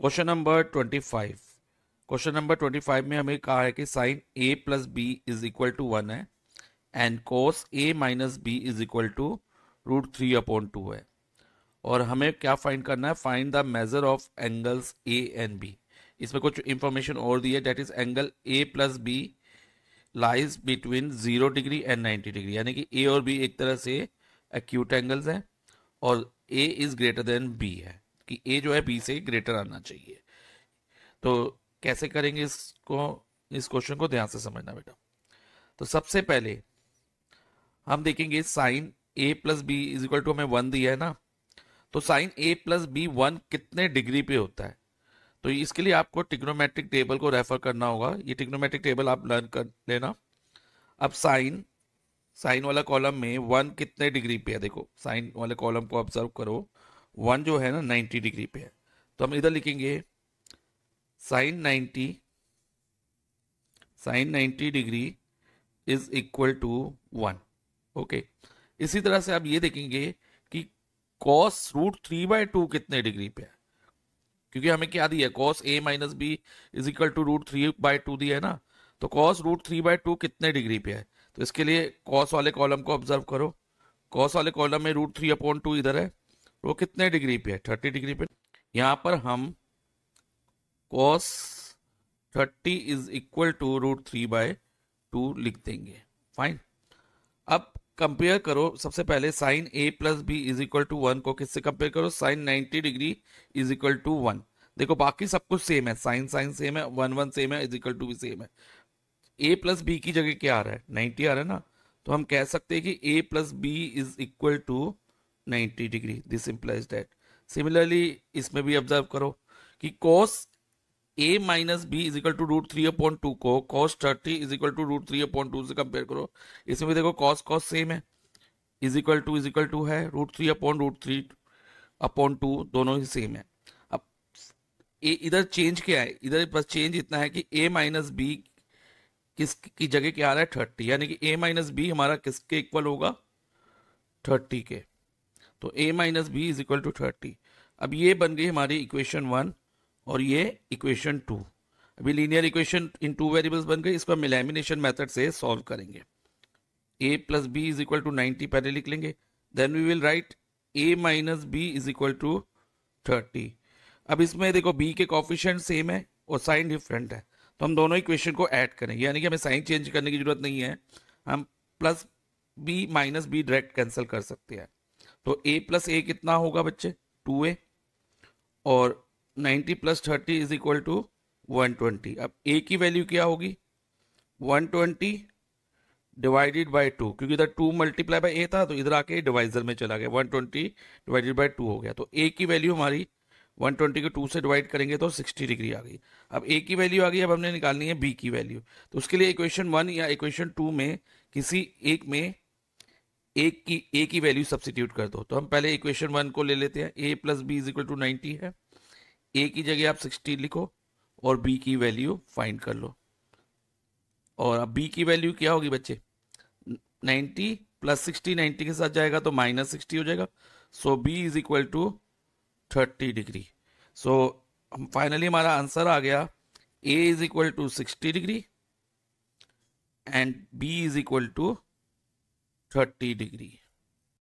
Question number twenty five question number twenty five में हमें कहा है कि sine A plus B is equal to one है and cos A minus B is equal to root three upon two है और हमें क्या फाइंड करना है find the measure of angles A and B इसमें कुछ इंफॉर्मेशन और दी है that is angle A plus B lies between zero degree and ninety degree यानी कि ए और बी एक तरह से एक्यूट एंगल्स हैं और A is greater than B है कि ए जो है बी से ग्रेटर आना चाहिए तो कैसे करेंगे इसको इस क्वेश्चन को ध्यान से समझना बेटा तो सबसे पहले हम देखेंगे sine A plus B is equal to हमें वन दिया है ना तो sine A plus B one कितने डिग्री पे होता है तो इसके लिए आपको टिग्नोमेट्रिक टेबल को रेफर करना होगा ये टिग्नोमेट्रिक टेबल आप लर्न कर लेना अब साइन साइन वाला कॉलम में वन कितने डिग्री पे है देखो साइन वाले कॉलम को ऑब्जर्व करो वन जो है ना नाइन्टी डिग्री पे है तो हम इधर लिखेंगे sine ninety sine ninety degree is equal to one okay इसी तरह से आप ये देखेंगे कि cos root three by two कितने डिग्री पे है क्योंकि हमें क्या दिया है cos A minus B is equal to root three by two दिया है ना तो cos root three by two कितने डिग्री पे है तो इसके लिए कॉस वाले कॉलम को ऑब्जर्व करो कॉस वाले कॉलम में रूट थ्री अपॉन टू इधर है वो कितने डिग्री पे है थर्टी डिग्री पे यहाँ पर हम cos thirty is equal to root three by two लिख देंगे फाइन अब कंपेयर करो सबसे पहले sine A plus B is equal to one को किससे कंपेयर करो sine ninety degree is equal to one देखो बाकी सब कुछ सेम है साइन साइन सेम है वन वन सेम है इज इक्वल टू भी सेम है ए प्लस बी की जगह क्या आ रहा है नाइन्टी आ रहा है ना तो हम कह सकते हैं कि A plus B is equal to 90 degree this implies that similarly इसमें भी ऑब्जर्व करो कि cos A minus B is equal to root three upon two को cos thirty is equal to root three upon two से compare करो इसमें भी देखो कॉस कॉस सेम है is equal to is equal to है root three upon root three upon two दोनों ही सेम है अब ए इधर चेंज क्या है इधर बस चेंज इतना है कि ए माइनस बी किस की जगह क्या आ रहा है थर्टी यानी कि ए माइनस बी हमारा किसके इक्वल होगा थर्टी के तो A minus B is equal to thirty अब ये बन गई हमारी इक्वेशन वन और ये इक्वेशन टू अभी linear equation in two variables बन गई इसको हम इलेमिनेशन मेथड से सॉल्व करेंगे A plus B is equal to ninety पहले लिख लेंगे then we will write A minus B is equal to thirty अब इसमें देखो बी के कॉफिशेंट सेम है और साइन डिफरेंट है तो हम दोनों इक्वेशन को ऐड करेंगे यानी कि हमें साइन चेंज करने की जरूरत नहीं है हम plus B minus B direct cancel कर सकते हैं तो ए प्लस ए कितना होगा बच्चे टू ए और 90 plus thirty is equal to 120 अब ए की वैल्यू क्या होगी 120 डिवाइडेड बाय टू क्योंकि इधर टू मल्टीप्लाई बाय ए था तो इधर आके डिवाइजर में चला गया 120 डिवाइडेड बाय टू हो गया तो ए की वैल्यू हमारी 120 को टू से डिवाइड करेंगे तो 60 डिग्री आ गई अब ए की वैल्यू आ गई अब हमने निकालनी है बी की वैल्यू तो उसके लिए इक्वेशन वन या इक्वेशन टू में किसी एक में एक की ए की वैल्यू सब्सिट्यूट कर दो तो हम पहले इक्वेशन वन को ले लेते हैं A plus B is equal to ninety है ए की जगह आप सिक्सटी लिखो और बी की वैल्यू फाइंड कर लो और अब बी की वैल्यू क्या होगी बच्चे नाइन्टी प्लस सिक्सटी नाइन्टी के साथ जाएगा तो माइनस सिक्सटी हो जाएगा so B is equal to thirty degree so finally हमारा आंसर आ गया A is equal to sixty degree and B is equal to 30 degree.